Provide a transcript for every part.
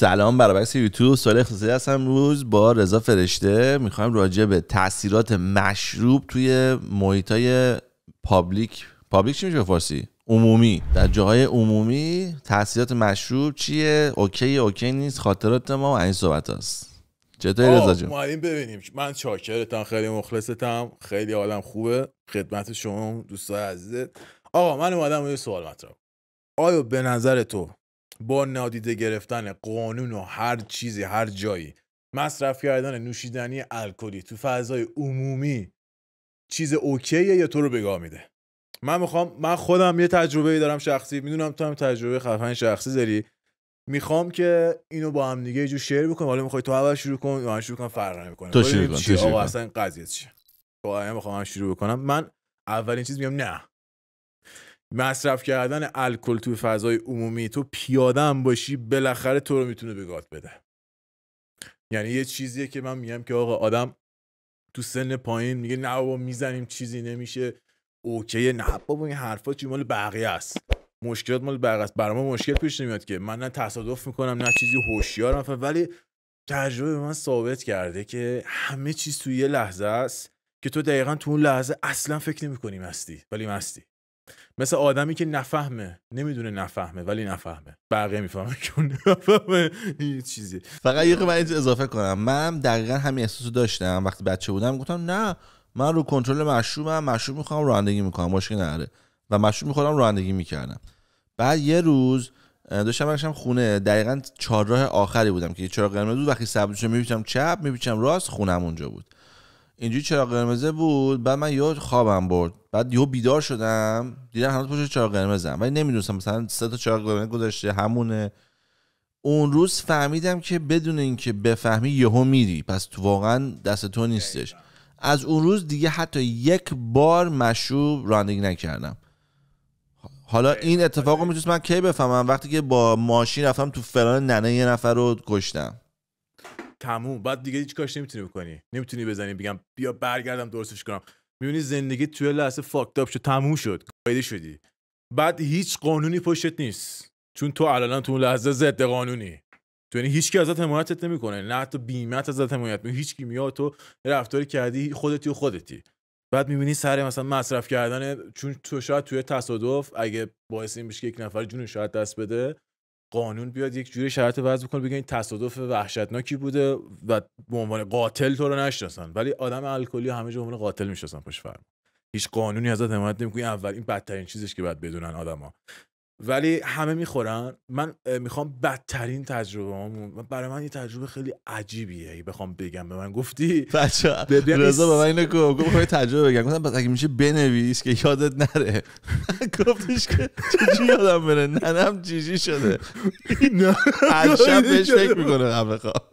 سلام برابرکس یوتیوب سال خصوصی هستم روز با رضا فرشته میخوایم راجع به تاثیرات مشروب توی محیطای پابلیک پابلیک چی میشه به فارسی عمومی در جاهای عمومی تاثیرات مشروب چیه اوکی اوکی نیست خاطرات ما و این صحبت هست چطوری رضا جون ببینیم من چاکرتم خیلی مخلصتم خیلی حالم خوبه خدمت شما دوستان عزیزت آقا من اومدم یه سوال مطرح آیا به نظر تو با نادیده گرفتن قانون و هر چیزی هر جایی مصرف کردن نوشیدنی الکلی تو فضای عمومی چیز اوکیه یا تو رو بگاه میده من میخوام من خودم یه تجربه دارم شخصی میدونم تو هم تجربه خفن شخصی داری میخوام که اینو با هم دیگه یه جور شیر بکنم حالا میخوای تو اول شروع کن یا من شروع کنم فرق نمیکنه تو شروع کن تو شروع اصلا قضیه چیه تو میخوام شروع بکنم من اولین چیز میگم نه مصرف کردن الکل تو فضای عمومی تو پیاده هم باشی بالاخره تو رو میتونه به بده یعنی یه چیزیه که من میگم که آقا آدم تو سن پایین میگه نه بابا میزنیم چیزی نمیشه اوکی نه بابا این حرفا چی مال بقیه است مشکلات مال بقیه است برام ما مشکل پیش نمیاد که من نه تصادف میکنم نه چیزی هوشیارم ولی تجربه من ثابت کرده که همه چیز توی یه لحظه است که تو دقیقا تو اون لحظه اصلا فکر نمیکنیم هستی ولی مستی مثل آدمی که نفهمه نمیدونه نفهمه ولی نفهمه بقیه میفهمه که نفهمه این چیزی فقط یه من اضافه کنم من دقیقا همین احساسو داشتم وقتی بچه بودم گفتم نه من رو کنترل مشروبم مشروب میخوام راندگی میکنم باشه نره و مشروب میخورم رانندگی میکردم بعد یه روز داشتم برشم خونه دقیقا چهارراه آخری بودم که چهار قرمز بود وقتی سبزشو میبیچم چپ میبیچم راست خونم اونجا بود اینجوری چرا قرمزه بود بعد من یه خوابم برد بعد یه بیدار شدم دیدم هنوز پشت چرا قرمزم ولی نمیدونستم مثلا سه تا چرا قرمز گذاشته همونه اون روز فهمیدم که بدون اینکه بفهمی یهو میری پس تو واقعا دست تو نیستش از اون روز دیگه حتی یک بار مشروب رانندگی نکردم حالا این اتفاق رو میتونست من کی بفهمم وقتی که با ماشین رفتم تو فلان ننه یه نفر رو کشتم تموم بعد دیگه هیچ کاش نمیتونی بکنی نمیتونی بزنی بگم بیا برگردم درستش کنم میبینی زندگی توی لحظه اپ شد تموم شد قایده شدی بعد هیچ قانونی پشتت نیست چون تو الان تو اون لحظه ضد قانونی تو یعنی هیچ کی ازت حمایتت نمیکنه نه تو بیمت ازت حمایت میکنه هیچ کی میاد تو رفتاری کردی خودتی و خودتی بعد میبینی سر مثلا مصرف کردن چون تو شاید توی تصادف اگه باعث این بشه یک نفر جونش شاید دست بده قانون بیاد یک جوری شرط وضع بکنه بگه این تصادف وحشتناکی بوده و به عنوان قاتل تو رو نشناسن ولی آدم الکلی همه جا به عنوان قاتل میشناسن پشت فرما هیچ قانونی ازت حمایت نمیکنه اول این بدترین چیزش که باید بدونن آدما ولی همه میخورن من میخوام بدترین تجربه همون برای من یه تجربه خیلی عجیبیه اگه بخوام بگم به من گفتی بچه رضا به من اینو گفت گفت تجربه بگم گفتم اگه میشه بنویس که یادت نره گفتش که چی یادم بره ننم جیجی شده از شب بهش فکر میکنه قبل خواب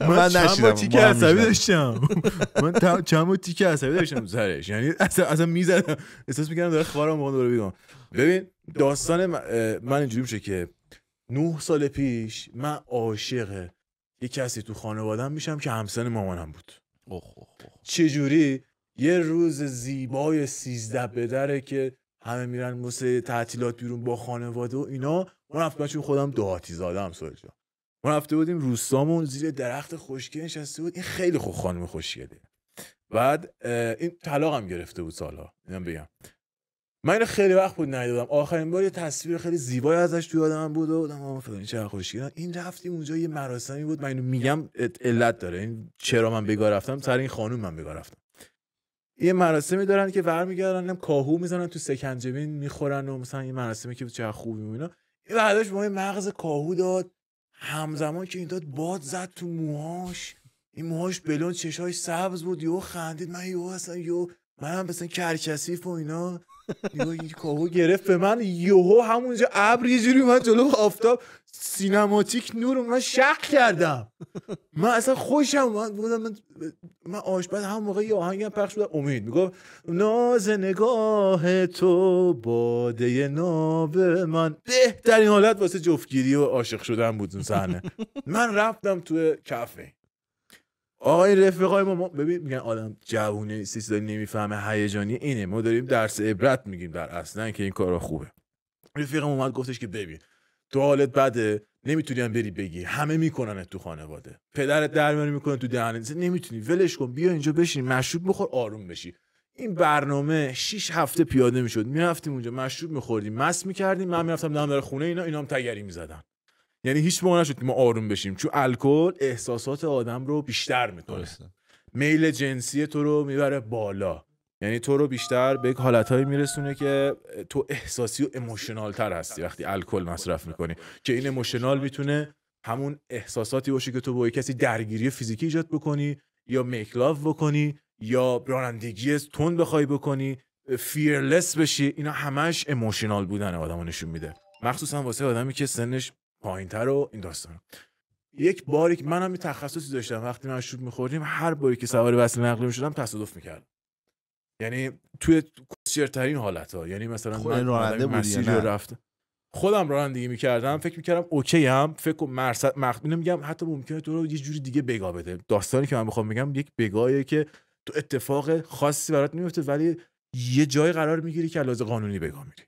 من چند تیکه عصبی داشتم من چند تیکه عصبی داشتم سرش یعنی اصلا میزدم احساس میکردم داره خوارم بگم ببین داستان من اینجوری میشه که نه سال پیش من عاشق یه کسی تو خانوادم میشم که همسن مامانم بود چجوری یه روز زیبای سیزده بدره که همه میرن واسه تعطیلات بیرون با خانواده و اینا ما رفت بچون خودم دهاتی زادم سوال جان ما رفته بودیم روستامون زیر درخت خشکی نشسته بود این خیلی خوب خانم خوشگله بعد این هم گرفته بود سالا اینم بگم من خیلی وقت بود ندیدم آخرین بار یه تصویر خیلی زیبایی ازش تو یادم بود و بودم فلان چه خوشگل این رفتیم اونجا یه مراسمی بود من اینو میگم علت داره این چرا من بگا رفتم سر این خانوم من بگا رفتم یه مراسمی دارن که برمیگردن کاهو میزنن تو سکنجبین میخورن و مثلا این مراسمی که چه خوبی اینا بعدش به مغز کاهو داد همزمان که این داد باد زد تو موهاش این موهاش بلون چشاش سبز بود یو خندید من یو اصلا یو من مثلا کرکسیف و اینا این کاهو گرفت به من یهو همونجا ابر یه جوری من جلو آفتاب سینماتیک نور من شق کردم من اصلا خوشم من بودم من, من آشپز هم موقع یه آهنگم پخش بودم امید میگفت ناز نگاه تو باده ناب من بهترین حالت واسه جفتگیری و عاشق شدن بود اون صحنه من رفتم تو کافه این رفقای ما, ما ببین میگن آدم جوونه داری نمیفهمه هیجانی اینه ما داریم درس عبرت میگیم بر اصلا که این کارا خوبه رفیقم اومد گفتش که ببین تو حالت بده نمیتونی هم بری بگی همه میکنن تو خانواده پدرت درمیاری میکنه تو دهنت نمیتونی ولش کن بیا اینجا بشین مشروب بخور آروم بشی این برنامه 6 هفته پیاده میشد میرفتیم اونجا مشروب میخوردیم مست میکردیم من میرفتم دم در خونه اینا اینا هم تگری میزدن یعنی هیچ موقع نشد ما آروم بشیم چون الکل احساسات آدم رو بیشتر میکنه میل جنسی تو رو میبره بالا یعنی تو رو بیشتر به یک حالتهایی میرسونه که تو احساسی و اموشنال تر هستی وقتی الکل مصرف میکنی که این اموشنال میتونه همون احساساتی باشه که تو با کسی درگیری فیزیکی ایجاد بکنی یا میکلاف بکنی یا رانندگی تون بخوای بکنی فیرلس بشی اینا همش اموشنال بودن آدمو نشون میده مخصوصا واسه آدمی که سنش پایین تر و این داستان یک باری که من یه تخصصی داشتم وقتی مشروب میخوردیم هر باری که سوار وسیله نقلیه میشدم تصادف میکردم یعنی توی کسیرترین حالت ها یعنی مثلا من راننده مسیر رفته خودم رانندگی میکردم فکر میکردم اوکی هم فکر و مرسد میگم حتی ممکنه تو رو یه جوری دیگه بگا بده داستانی که من میخوام بگم یک بگاهیه که تو اتفاق خاصی برات میفته ولی یه جای قرار میگیری که لازم قانونی بگا میری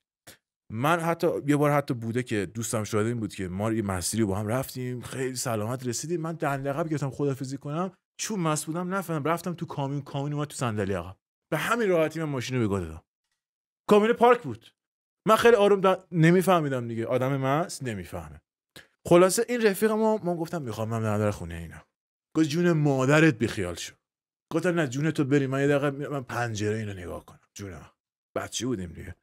من حتی یه بار حتی بوده که دوستم شده این بود که ما یه مسیری با هم رفتیم خیلی سلامت رسیدیم من دنده لقب گرفتم خدافیزی کنم چون مس بودم نفهمم رفتم تو کامیون کامیون ما تو صندلی عقب به همین راحتی من ماشین رو دادم کامیون پارک بود من خیلی آروم نمیفهمیدم دیگه آدم مس نمیفهمه خلاصه این رفیق ما من گفتم میخوام من در خونه اینا گفت جون مادرت بیخیال شو گفتم نه جون تو بریم من یه دقیقه من پنجره اینو نگاه کنم جونم بچه بودیم دیگه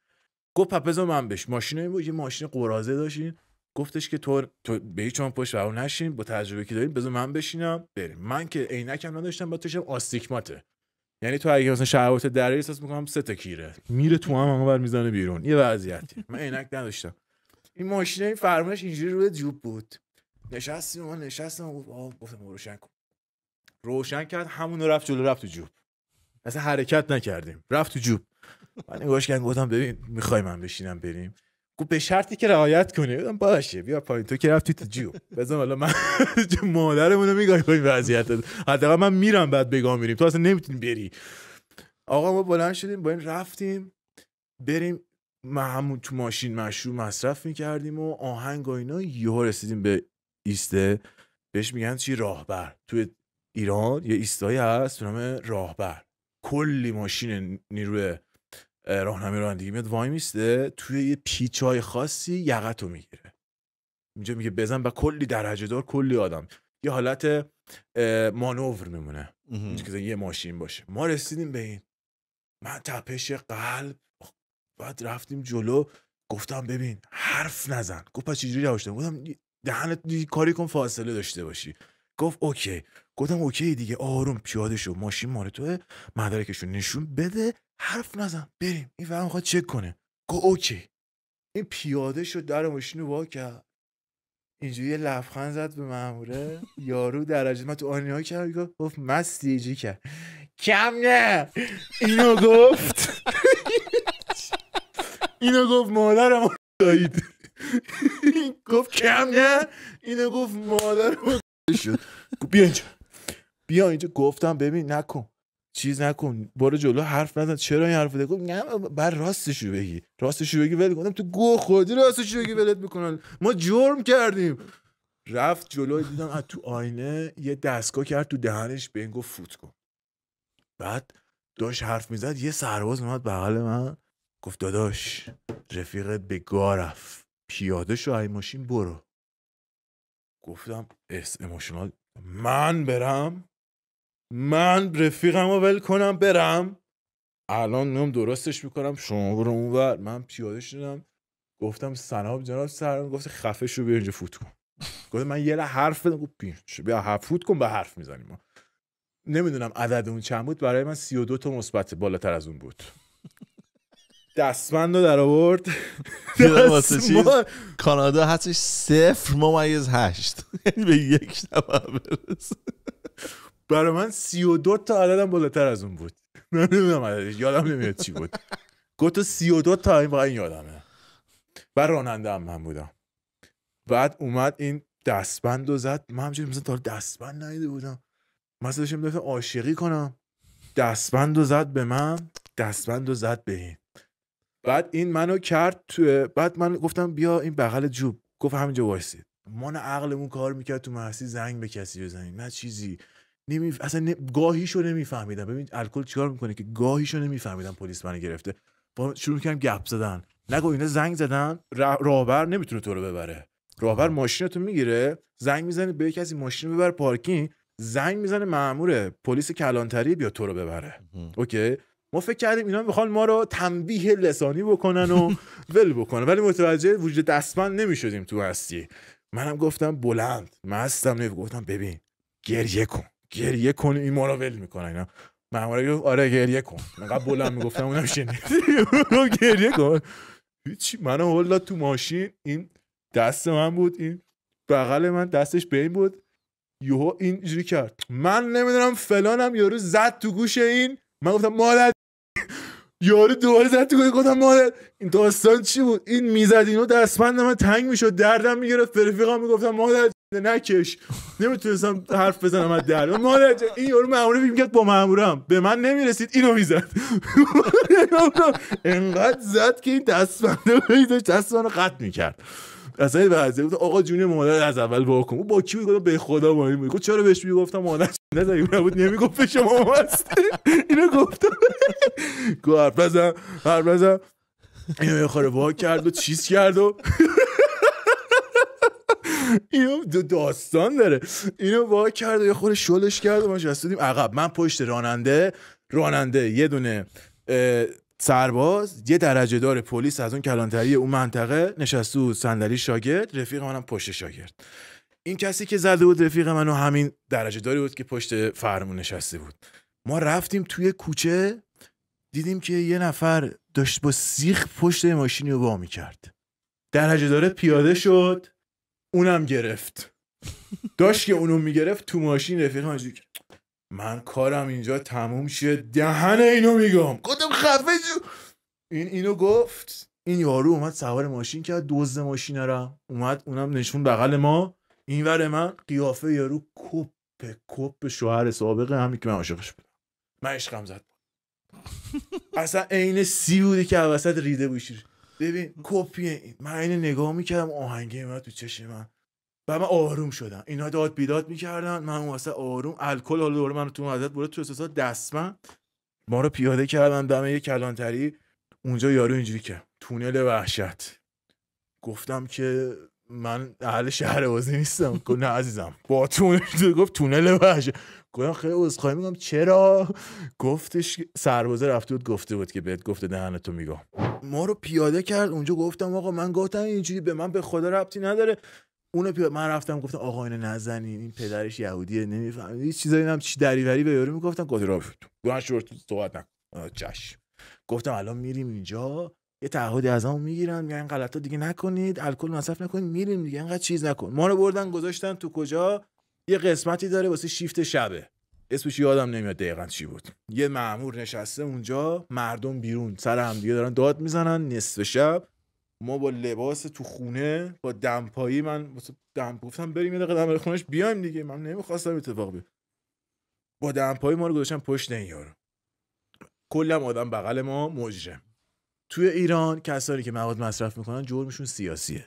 گفت پپ من بش ماشین بود یه ماشین قرازه داشتین گفتش که تو تو به هیچ پشت رو نشین با تجربه که دارین بزن من بشینم بریم من که عینکم نداشتم با توشم آستیگماته یعنی تو اگه مثلا شهوات دره احساس میکنم سه تا کیره میره تو هم بر میزنه بیرون یه وضعیتی من عینک نداشتم این ماشین این فرمانش اینجوری روی جوب بود نشستیم و نشستم گفتم روشن کن روشن کرد همون رفت جلو رفت تو جوب اصلا حرکت نکردیم رفت تو جوب من گوش کردم گفتم ببین میخوای من بشینم بریم گفت به شرطی که رعایت کنی گفتم باشه بیا پایین تو که رفتی تو جیو بزن حالا من مادرمون رو میگم این وضعیت حداقل من میرم بعد بگام میریم تو اصلا نمیتونی بری آقا ما بلند شدیم با این رفتیم بریم ما همون تو ماشین مشروع مصرف میکردیم و آهنگ و اینا یهو رسیدیم به ایسته بهش میگن چی راهبر توی ایران یه ایستایی هست به نام راهبر کلی ماشین نیروی راهنمای رانندگی میاد وای میسته توی یه پیچای خاصی یقتو میگیره اینجا میگه بزن و کلی درجه دار کلی آدم یه حالت مانور میمونه که یه ماشین باشه ما رسیدیم به این من تپش قلب بعد رفتیم جلو گفتم ببین حرف نزن گفت پس چجوری روش گفتم دهنت کاری کن فاصله داشته باشی گفت اوکی گفتم اوکی دیگه آروم پیاده شو ماشین مال توه مدرکشو نشون بده حرف نزن بریم این فقط میخواد چک کنه گفت اوکی این پیاده شد در ماشین رو وا کرد اینجوری یه لبخند زد به ماموره یارو درجه من تو آنیا کرد گفت مستی جی کرد کم نه اینو گفت اینو گفت مادرم دایید گفت کم نه اینو گفت مادرم بیا اینجا بیا اینجا گفتم ببین نکن چیز نکن برو جلو حرف نزن چرا این حرفو گفت نه بر راستشو بگی راستشو بگی ول کنم تو گو خودی راستشو بگی ولت میکنن ما جرم کردیم رفت جلو دیدم از تو آینه یه دستگاه کرد تو دهنش به فوت کن بعد داشت حرف میزد یه سرباز اومد بغل من گفت داداش رفیقت به گارف پیاده شو ای ماشین برو گفتم اس اموشنال من برم من رفیقم رو ول کنم برم الان میام درستش میکنم شما برو اونور من پیاده شدم گفتم سناب جناب سرم گفت خفه شو بیا اینجا فوت کن گفت من یه حرف بدم گفت بیا حرف فوت کن به حرف میزنیم نمیدونم عدد اون چند بود برای من 32 تا مثبت بالاتر از اون بود دستمند رو در آورد کانادا هستش صفر ممیز هشت یعنی به یک نفر برس برای من سی و دو تا عددم بالاتر از اون بود نمیدونم عددش یادم نمیاد چی بود گفت تو سی و دو تا این واقعا یادمه و راننده هم من بودم بعد اومد این دستبند رو زد من همچنین مثلا تا دستبند نایده بودم مثلا داشتم عاشقی کنم دستبند رو زد به من دستبند رو زد به این بعد این منو کرد تو بعد من گفتم بیا این بغل جوب گفت همینجا وایسید ما نه عقلمون کار میکرد تو محسی زنگ به کسی بزنیم نه چیزی نمی... اصلا گاهی گاهیشو نمیفهمیدم ببین الکل چیکار میکنه که گاهیشو نمیفهمیدم پلیس منو گرفته با شروع کردم گپ زدن نگو اینا زنگ زدن راهبر نمیتونه تو رو ببره راهبر تو میگیره زنگ میزنه به کسی ماشین ببر پارکینگ زنگ میزنه مامور پلیس کلانتری بیا تو رو ببره اوکی ما فکر کردیم اینا میخوان ما رو تنبیه لسانی بکنن و ول بکنن ولی متوجه وجود دستمند نمیشدیم تو هستی منم گفتم بلند هستم نه گفتم ببین گریه کن گریه کن این ما رو ول میکنن اینا مامورا گفت آره گریه کن من بلند میگفتم اونم شنید گریه کن هیچی من هلا تو ماشین این دست من بود این بغل من دستش به این بود یوها اینجوری کرد من نمیدونم فلانم یارو زد تو گوش این من گفتم مادر یارو دوباره زد تو گفتم مادر این داستان چی بود این میزد اینو دستمند من تنگ میشد دردم میگرفت به میگفتم مادر نکش نمیتونستم حرف بزنم از در مادر این یارو مامور میگفت با مامورم به من نمیرسید اینو میزد انقدر زد که این دستمند داشت رو قطع میکرد اصلا بعضی بود آقا جون مادر از اول او با کی گفتم به خدا می این چرا بهش میگفتم مادر نظر اون بود نمیگفت به شما هست اینو گفت گفت حرف اینو یه خاره واک کرد و چیز کرد و اینو دو داستان داره اینو وا کرد و یه خوره شلش کرد و ما شستودیم عقب من پشت راننده راننده یه دونه سرباز یه درجه دار پلیس از اون کلانتری اون منطقه نشسته بود صندلی شاگرد رفیق منم پشت شاگرد این کسی که زده بود رفیق منو همین درجه داری بود که پشت فرمون نشسته بود ما رفتیم توی کوچه دیدیم که یه نفر داشت با سیخ پشت ماشینی رو وا میکرد درجه داره پیاده شد اونم گرفت داشت که اونو میگرفت تو ماشین رفیق من من کارم اینجا تموم شه دهن اینو میگم گفتم خفه جو این اینو گفت این یارو اومد سوار ماشین کرد دزد ماشین را اومد اونم نشون بغل ما اینور من قیافه یارو کپ کپ شوهر سابق همین که من عاشقش بودم من عشقم زد اصلا عین سی بودی که وسط ریده بوشیر ببین کپی این من عین نگاه میکردم آهنگه من تو چشم من و من آروم شدم اینا داد بیداد میکردن من واسه آروم الکل حالا دوباره من تو مدت برد تو دست من ما رو پیاده کردن دم یه کلانتری اونجا یارو اینجوری که تونل وحشت گفتم که من اهل شهر بازی نیستم گفت نه عزیزم با تونل گفت تونل باشه گفتم خیلی عذرخواهی میگم چرا گفتش سربازه رفته بود گفته بود که بهت گفته دهنتو میگم ما رو پیاده کرد اونجا گفتم آقا من گفتم اینجوری به من به خدا ربطی نداره اون پیاده من رفتم گفتم آقا اینو نزنین این پدرش یهودیه نمیفهم هیچ چیزایی هم چی دریوری به یارو میگفتم گفتم راه شورت نکن چش گفتم الان میریم اینجا یه تعهدی از اون میگیرن میگن غلطا دیگه نکنید الکل مصرف نکنید میریم دیگه انقدر چیز نکن ما رو بردن گذاشتن تو کجا یه قسمتی داره واسه شیفت شبه اسمش یادم نمیاد دقیقا چی بود یه معمور نشسته اونجا مردم بیرون سر هم دیگه دارن داد میزنن نصف شب ما با لباس تو خونه با دمپایی من دم گفتم بریم یه دقیقه دم خونش بیایم دیگه من نمیخواستم اتفاق بیفته با دمپایی ما رو گذاشتن پشت این یارو کلم آدم بغل ما مجرم توی ایران کسانی که مواد مصرف میکنن جرمشون سیاسیه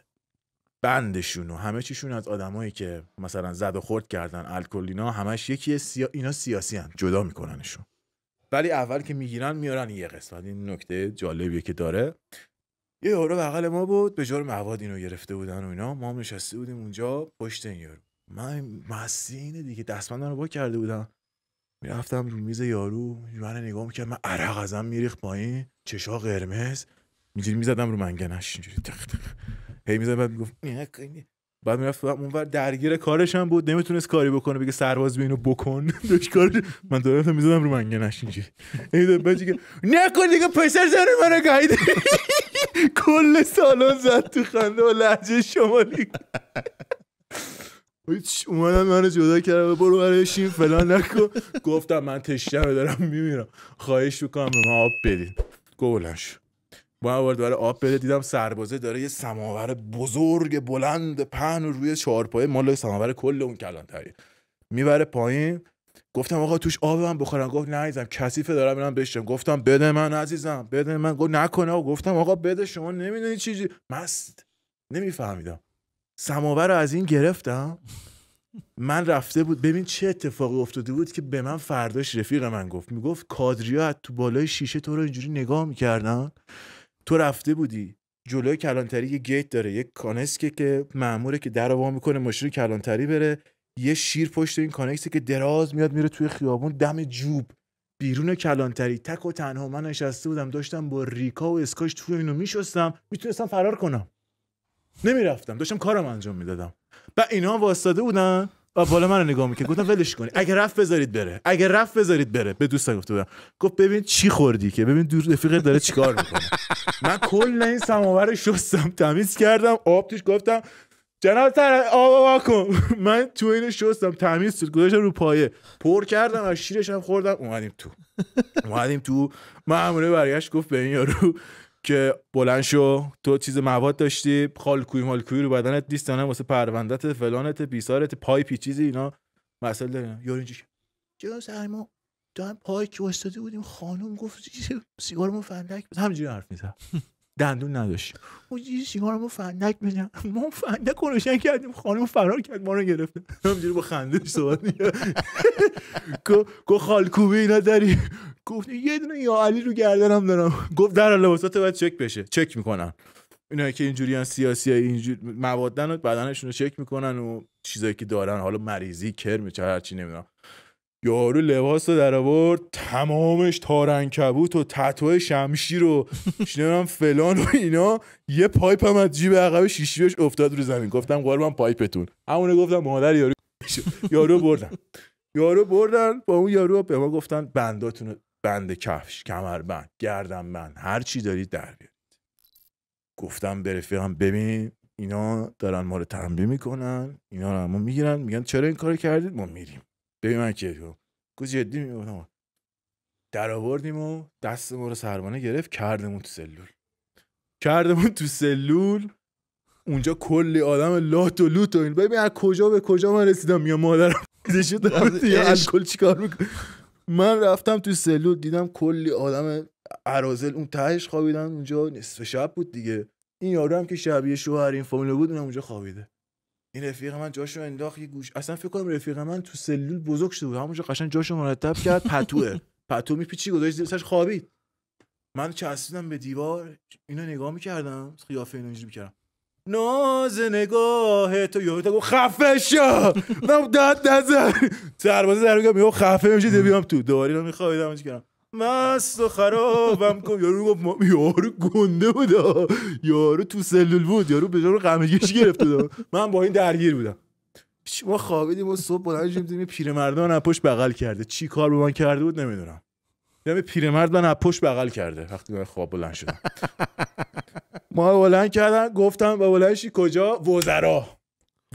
بندشون و همه چیشون از آدمایی که مثلا زد و خورد کردن الکل اینا همش یکی سیا... اینا سیاسی هم. جدا میکننشون ولی اول که میگیرن میارن یه قسمت این نکته جالبیه که داره یه یارو بغل ما بود به جور مواد اینو گرفته بودن و اینا ما هم نشسته بودیم اونجا پشت این من مستی دیگه دستمندان رو با کرده بودم میرفتم رو میز یارو من نگاه میکرد من عرق ازم میریخت پایین چشا قرمز اینجوری میزدم رو منگنش اینجوری تخت هی میزدم بعد میگفت بعد میرفت اونور درگیر کارش هم بود نمیتونست کاری بکنه بگه سرباز بینو بکن داشت کارش من دارم میزدم رو منگنش اینجوری نکن دیگه پسر زن رو گایده کل سالان زد تو خنده و لحجه شمالی هیچ اومدن منو جدا کرد برو برایشین فلان نکن گفتم من تشنه دارم میمیرم خواهش میکنم به من آب بدید گولش با وارد برای آب بده دیدم سربازه داره یه سماور بزرگ بلند پهن روی چهارپایه مال سماور کل اون کلان کلانتری میبره پایین گفتم آقا توش آب من بخورم گفت نه عزیزم کثیفه دارم میرم بشم گفتم بده من عزیزم بده من گفت نکنه گفتم آقا بده شما نمیدونی چیزی مست نمیفهمیدم سماور رو از این گرفتم من رفته بود ببین چه اتفاقی افتاده بود که به من فرداش رفیق من گفت میگفت کادریا تو بالای شیشه تو رو اینجوری نگاه میکردن تو رفته بودی جلوی کلانتری یه گیت داره یه کانسکه که معموره که در وا میکنه ماشین کلانتری بره یه شیر پشت این کانکسه که دراز میاد میره توی خیابون دم جوب بیرون کلانتری تک و تنها من نشسته بودم داشتم با ریکا و اسکاش توی اینو میشستم میتونستم فرار کنم نمیرفتم داشتم کارم انجام میدادم و اینا واسطاده بودن و بالا من رو نگاه میکرد گفتم ولش کنی اگه رفت بذارید بره اگه رفت بذارید بره به دوستا گفته بودم گفت ببین چی خوردی که ببین دور رفیقت داره چیکار میکنه من کل این سماور رو شستم تمیز کردم آب توش گفتم جناب تر آب کن من تو این شستم تمیز شد گذاشتم رو پایه پر کردم از شیرش هم خوردم اومدیم تو اومدیم تو معموله برگشت گفت به این یارو که بلند تو چیز مواد داشتی خالکوی مالکوی رو بدنت نه واسه پروندت فلانت بیسارت پایپی چیزی اینا مسئله داره یارو اینجا ما سرما پای پایک واسطه بودیم خانم گفت سیگارمون فندک همینجوری حرف میزد دندون نداشتیم اون یه سیگار با فندک بزن ما فندک روشن کردیم خانم فرار کرد ما رو گرفته همینجوری با خنده صحبت گفت خال اینا داری گفت یه دونه یا علی رو گردنم دارم گفت در لباسات باید چک بشه چک میکنن اینا که اینجوری سیاسی اینجوری موادن رو بدنشون رو چک میکنن و چیزایی که دارن حالا مریضی کرم چه هرچی نمیدونم یارو لباس رو در آورد تمامش تارن کبوت و تتو شمشیر و شنیدم فلان و اینا یه پایپ هم از جیب عقب شیشیش افتاد رو زمین گفتم قربان پایپتون همونه گفتم مادر یارو یارو بردن یارو بردن با اون یارو به ما گفتن بنداتون بند کفش بند گردن بند هر چی دارید در بیارید گفتم به رفیقم ببین اینا دارن ما رو تنبیه میکنن اینا رو ما میگیرن میگن چرا این کار کردید ما میریم ببین من کیف کنم جدی میگفتم در آوردیم و دست ما رو سربانه گرفت کردمون تو سلول کردمون تو سلول اونجا کلی آدم لات و لوت و این ببین از کجا به کجا من رسیدم یا مادرم یا الکل چیکار میکنه من رفتم تو سلول دیدم کلی آدم عرازل اون تهش خوابیدن اونجا نصف شب بود دیگه این یارو هم که شبیه شوهر این فامیل بود اونم اونجا خوابیده این رفیق من جاشو انداخت یه گوش اصلا فکر کنم رفیق من تو سلول بزرگ شده بود همونجا قشنگ جاشو مرتب کرد پتوه پتو میپیچی گذاشت سرش خوابید من چسبیدم به دیوار اینو نگاه میکردم قیافه اینو اینجوری میکردم ناز نگاه تو یه گفت خفه شو من داد نزن سربازه در میگم خفه میشه بیام تو دوباره اینو میخوابیدم کردم مست و خرابم کن یارو گفت ما... یارو گنده بود یارو تو سلول بود یارو به رو غمگیش گرفته بود من با این درگیر بودم ما خوابیدیم و صبح بلند شدیم دیدیم پیرمرد از پشت بغل کرده چی کار به من کرده بود نمیدونم دیدم پیرمرد من از پشت بغل کرده وقتی من خواب بلند شدم ما بلند کردن گفتم با بلندشی کجا وزرا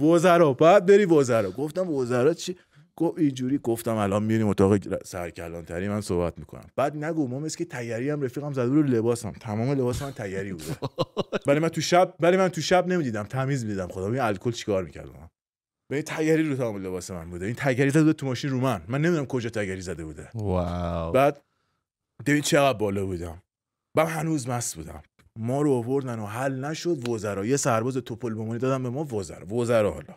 وزرا بعد بری وزرا گفتم وزرا چی گفت اینجوری گفتم الان میریم اتاق تری من صحبت میکنم بعد نگو ما مثل که تیاری هم رفیقم زده رو لباسم تمام لباس من تیاری بوده ولی من تو شب ولی من تو شب نمیدیدم تمیز میدیدم خدا این الکل چیکار میکردم به این تگری رو تمام لباس من بوده این تگری زده بوده تو ماشین رو من من نمیدونم کجا تگری زده بوده واو. بعد چه چقدر بالا بودم من هنوز مست بودم ما رو آوردن و حل نشد وزرا یه سرباز توپل بمونی دادن به ما وزرا وزرا حالا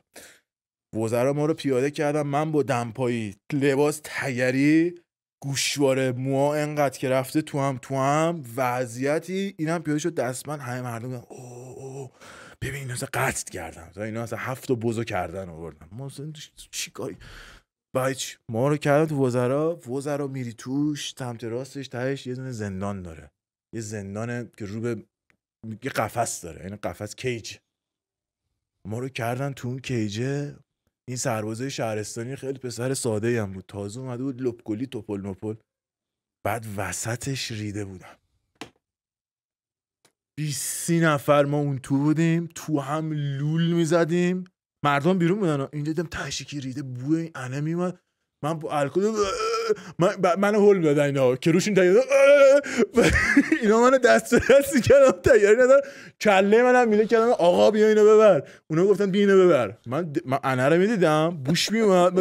وزرا ما رو پیاده کردم من با دمپایی لباس تیری گوشواره موا انقدر که رفته تو هم تو هم وضعیتی اینم پیاده شد دستمن همه مردم اوه ببین اینا اصلا قتل کردم اینا اصلا هفت و بزو کردن آوردن ما چی کاری بچ ما رو کردن تو وزرا وزرا میری توش سمت راستش تهش یه دونه زندان داره یه زندان که رو به یه قفس داره این یعنی قفس کیج ما رو کردن تو اون کیجه این سربازای شهرستانی خیلی پسر ساده هم بود تازه اومده بود لپگلی توپل مپل بعد وسطش ریده بودم 20 نفر ما اون تو بودیم تو هم لول میزدیم مردم بیرون بودن اینجا دیدم تشکی ریده بوی انه میومد من با الکل من منو هول دادن اینا که روش این اینا منو دست دستی کردم تیاری ندار کله منم میله کردم آقا بیا اینو ببر اونا گفتن بیا اینو ببر من من انا رو میدیدم بوش میومد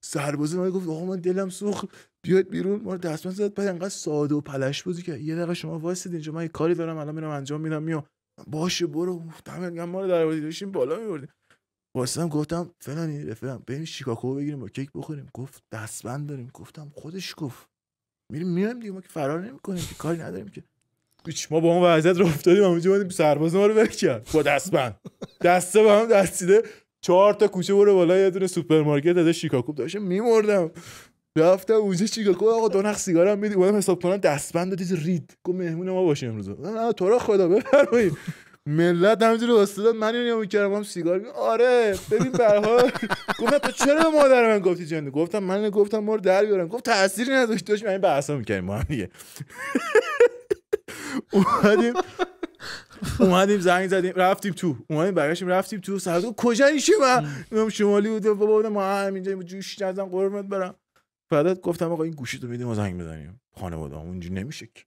سرباز من گفت آقا من دلم سوخت بیاد بیرون ما من زد بعد انقدر ساده و پلش بودی که یه دقیقه شما وایسید اینجا من یه کاری دارم الان میرم انجام میدم میام باشه برو دمت ما رو دروازه بالا میبردیم واسم گفتم فلانی رفیقم بریم شیکاگو بگیریم و کیک بخوریم گفت دستبند داریم گفتم خودش گفت میریم میایم دیگه ما که فرار نمیکنیم که کاری نداریم که ما با اون وضعیت رو افتادیم اونجا بودیم سرباز ما رو ول کرد با دستبند دسته به هم دستیده چهار تا کوچه برو بالا یه دونه سوپرمارکت از شیکاگو داشتم میمردم رفتم اونجا شیکاگو آقا دو نخ سیگارم میدی اومدم حساب کنم دستبند دید رید گفت مهمون ما باشه امروز نه تو را خدا بفرمایید ملت همینجوری استاد من اینو کردم هم سیگار بیم. آره ببین برها گفتم تو چرا به مادر من گفتی جنده گفتم من گفتم ما رو در بیارم گفت تاثیری نداشت داشت من این بحثا میکردیم ما هم دیگه اومدیم اومدیم زنگ زدیم رفتیم تو اومدیم برگشتیم رفتیم تو سر کجا ایشی من شمالی بود بابا بودم ما همینجا جوش کردم قربونت برم بعدت گفتم آقا این گوشی تو میدیم ما زنگ بزنیم خانواده اونجوری نمیشه که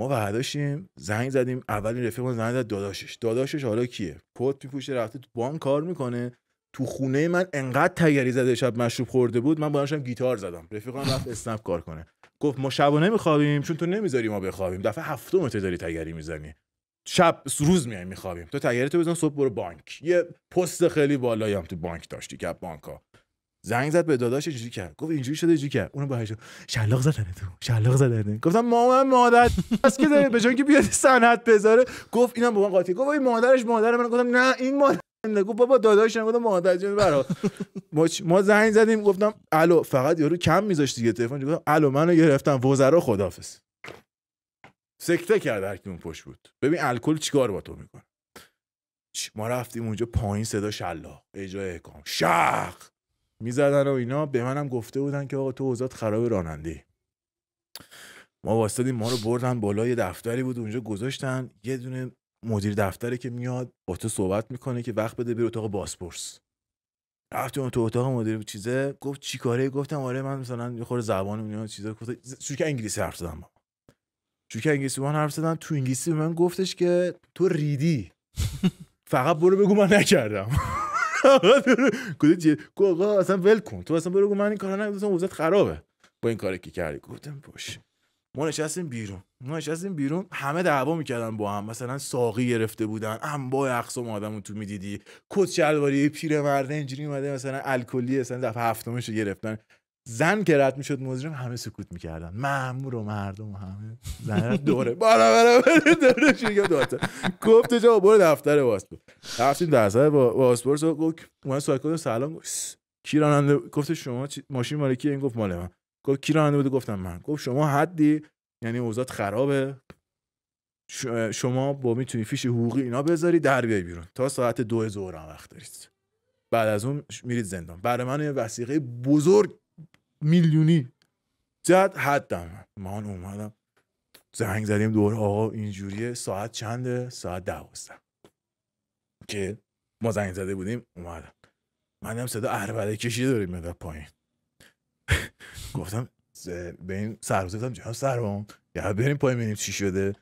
ما برداشتیم زنگ زدیم اولین رفیق زنگ زد داداشش داداشش حالا کیه کت میپوشه رفته تو بانک کار میکنه تو خونه من انقدر تگری زده شب مشروب خورده بود من بلندشم گیتار زدم رفیقم رفت اسنپ کار کنه گفت ما شبو نمیخوابیم چون تو نمیذاری ما بخوابیم دفعه هفتم تو داری تگری میزنی شب روز میایم میخوابیم تو تگری تو بزن صبح برو بانک یه پست خیلی بالایی هم تو بانک داشتی که بانک ها زنگ زد به داداش اینجوری کرد گفت اینجوری شده اینجوری کرد اونم با هیجان شلاق زدن تو شلاق زدن گفتم مامان مادر بس که داره به جای اینکه بیاد سند بذاره گفت اینم بابا قاطی گفت این مادرش مادر من گفتم نه این مادر گفت بابا داداش نگفتم مادر جون برا ما, ما زنگ زدیم گفتم الو فقط یارو کم میذاشت دیگه تلفن گفتم الو منو گرفتم وزرا خدافظ سکته کرد هر اون پشت بود ببین الکل چیکار با تو میکنه ما رفتیم اونجا پایین صدا شلاق اجرای احکام شق میزدن و اینا به منم گفته بودن که آقا تو اوزاد خراب راننده ما ما رو بردن بالا یه دفتری بود اونجا گذاشتن یه دونه مدیر دفتری که میاد با تو صحبت میکنه که وقت بده بری اتاق باسپورس رفتیم تو اتاق مدیر چیزه گفت چیکاره گفتم آره من مثلا یه خورده زبان اینا چیزا گفت چون که انگلیسی حرف زدم چون که انگلیسی من حرف زدم تو انگلیسی به من گفتش که تو ریدی فقط برو بگو من نکردم گفت جی آقا اصلا ول کن تو اصلا برو من این کارا اصلا اوضاع خرابه با این کاری که کردی گفتم باش ما نشستیم بیرون ما نشستیم بیرون همه دعوا میکردن با هم مثلا ساقی گرفته بودن انواع اقسام آدمو تو میدیدی کت شلواری پیرمرد اینجوری اومده مثلا الکلی مثلا دفعه هفتمش رو گرفتن زن که رد میشد مجرم همه سکوت میکردن مامور و مردم و همه زن دوره بالا بارا دوره شیگه دوتا گفت جا برو دفتر پاسپورت رفتیم دفتر با پاسپورت گفت من کنه سلام گفت کی راننده گفت شما ماشین مال کی این گفت مال من گفت کی راننده بوده گفتم من گفت شما حدی یعنی اوضاعت خرابه شما با میتونی فیش حقوقی اینا بذاری در بیای بیرون تا ساعت دو ظهر وقت دارید بعد از اون میرید زندان برای من یه وسیقه بزرگ میلیونی زد حد من اومدم زنگ زدیم دور آقا اینجوریه ساعت چنده ساعت دوازده که ما زنگ زده بودیم اومدم من هم صدا عربده کشی داریم میاد پایین گفتم به این سرباز گفتم جناب سربان یا بریم پایین ببینیم چی شده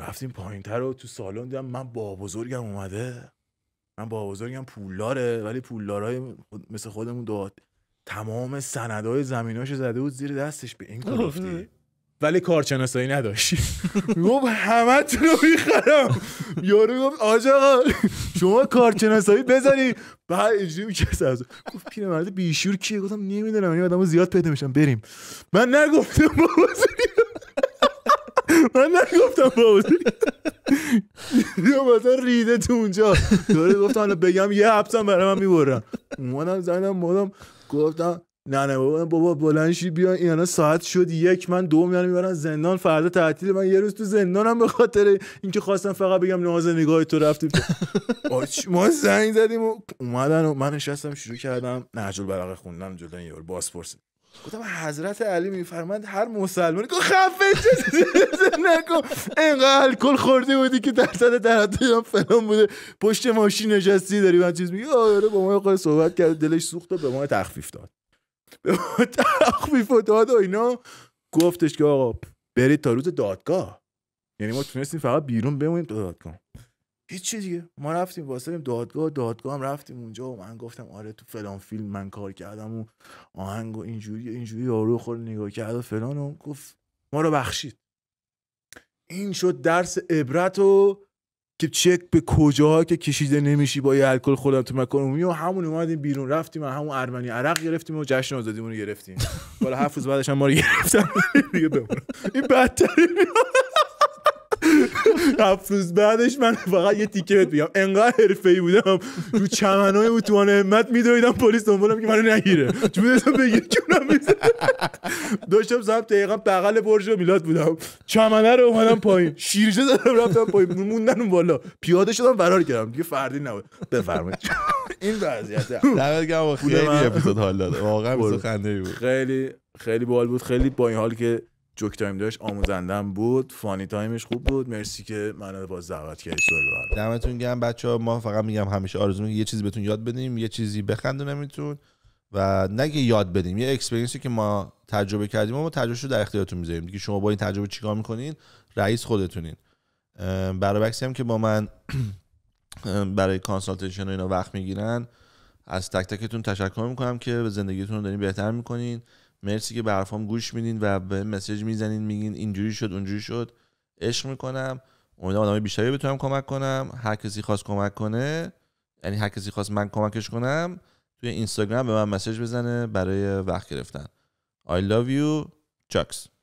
رفتیم پایین تر و تو سالن دیدم من با بزرگم اومده من با بزرگم پولاره ولی پولدارای مثل خودمون داد تمام سندهای زمیناش زده بود زیر دستش به این گفتی آره. ولی کارشناسایی نداشت گفت همه رو میخرم یارو گفت آجا شما کارشناسایی بذاری. بعد اجری میکرد از گفت پیرمرد بیشور کیه گفتم نمیدونم این آدمو زیاد پیدا میشم بریم من نگفتم من نگفتم بابوزی یا مثلا ریده تو اونجا داره گفتم بگم یه هفتم برای من میبرم اومدم زنم مادم گفتم نه نه بابا بابا بلنشی بیا اینا ساعت شد یک من دو میان میبرن زندان فردا تعطیل من یه روز تو زندانم به خاطر اینکه خواستم فقط بگم ناز نگاه تو رفتیم ما زنگ زدیم و اومدن و من نشستم شروع کردم نهجل برقه خوندم جلوی باز پرسید. گفتم حضرت علی میفرماند هر مسلمانی که خفه نکن اینقدر الکل خورده بودی که درصد در هم فلان بوده پشت ماشین نشستی داری من چیز میگه آره با ما یه صحبت کرد دلش سوخت و به ما تخفیف داد به ما تخفیف داد و اینا گفتش که آقا برید تا روز دادگاه یعنی ما تونستیم فقط بیرون بمونیم تا دادگاه هیچ دیگه ما رفتیم واسه دادگاه دادگاه هم رفتیم اونجا و من گفتم آره تو فلان فیلم من کار کردم و آهنگ و اینجوری اینجوری یارو خود نگاه کرد و فلان و گفت ما رو بخشید این شد درس عبرت و که چک به کجاها که کشیده نمیشی با یه الکل خودم تو مکان عمومی و همون اومدیم بیرون رفتیم و همون ارمنی عرق گرفتیم و جشن آزادیمون رو گرفتیم بالا هفت روز بعدش هم ما رو گرفتم دیگه این هفت روز بعدش من فقط یه تیکه بهت بگم انقدر ای بودم رو چمنای اتوبان همت میدویدم پلیس دنبالم که منو نگیره جونتو بگیر جونم داشتم صاحب دقیقا بغل برج میلاد بودم چمنه رو اومدم پایین شیرجه زدم رفتم پایین موندن اون بالا پیاده شدم فرار کردم دیگه فردی نبود بفرمایید این وضعیت دقیقا خیلی اپیزود حال داد واقعا خیلی خیلی باحال بود خیلی با این حال که جوک تایم داشت آموزندم بود فانی تایمش خوب بود مرسی که منو با دعوت کردی سوال دمتون گرم بچه ها ما فقط میگم همیشه آرزو یه چیزی بهتون یاد بدیم یه چیزی نمیتون و نگه یاد بدیم یه اکسپرینسی که ما تجربه کردیم و ما تجربه رو در اختیارتون میذاریم دیگه شما با این تجربه چیکار میکنین رئیس خودتونین برای هم که با من برای کانسالتیشن و اینا وقت میگیرن از تک تکتون تشکر میکنم که به زندگیتون رو دارین بهتر میکنین مرسی که به حرفام گوش میدین و به مسیج میزنین میگین اینجوری شد اونجوری شد عشق میکنم امیدوارم آدمای بیشتری بتونم کمک کنم هر کسی خواست کمک کنه یعنی هر کسی خواست من کمکش کنم توی اینستاگرام به من مسیج بزنه برای وقت گرفتن I love you چاکس